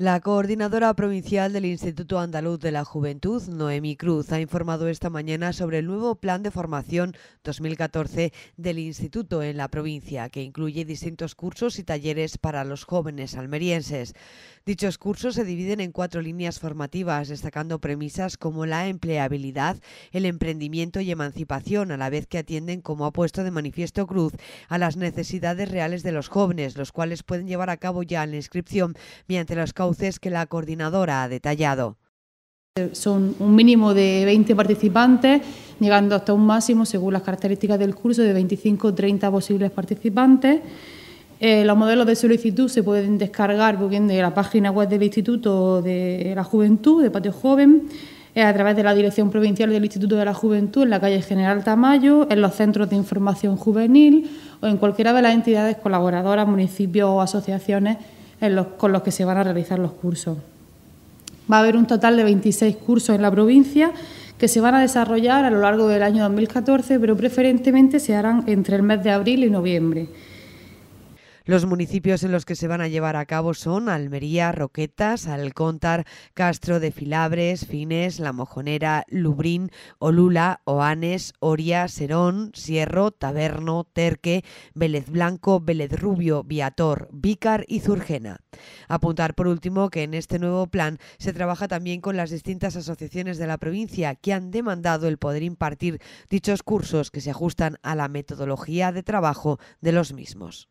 La coordinadora provincial del Instituto Andaluz de la Juventud, Noemi Cruz, ha informado esta mañana sobre el nuevo plan de formación 2014 del Instituto en la provincia, que incluye distintos cursos y talleres para los jóvenes almerienses. Dichos cursos se dividen en cuatro líneas formativas, destacando premisas como la empleabilidad, el emprendimiento y emancipación, a la vez que atienden, como ha puesto de manifiesto Cruz, a las necesidades reales de los jóvenes, los cuales pueden llevar a cabo ya la inscripción mediante los que la coordinadora ha detallado. Son un mínimo de 20 participantes, llegando hasta un máximo, según las características del curso, de 25 o 30 posibles participantes. Eh, los modelos de solicitud se pueden descargar bien de la página web del Instituto de la Juventud, de Patio Joven, eh, a través de la Dirección Provincial del Instituto de la Juventud en la calle General Tamayo, en los centros de información juvenil o en cualquiera de las entidades colaboradoras, municipios o asociaciones con los que se van a realizar los cursos. Va a haber un total de 26 cursos en la provincia que se van a desarrollar a lo largo del año 2014, pero preferentemente se harán entre el mes de abril y noviembre. Los municipios en los que se van a llevar a cabo son Almería, Roquetas, Alcóntar, Castro de Filabres, Fines, La Mojonera, Lubrín, Olula, Oanes, Oria, Serón, Sierro, Taberno, Terque, Vélez Blanco, Vélez Rubio, Viator, Vícar y Zurgena. Apuntar por último que en este nuevo plan se trabaja también con las distintas asociaciones de la provincia que han demandado el poder impartir dichos cursos que se ajustan a la metodología de trabajo de los mismos.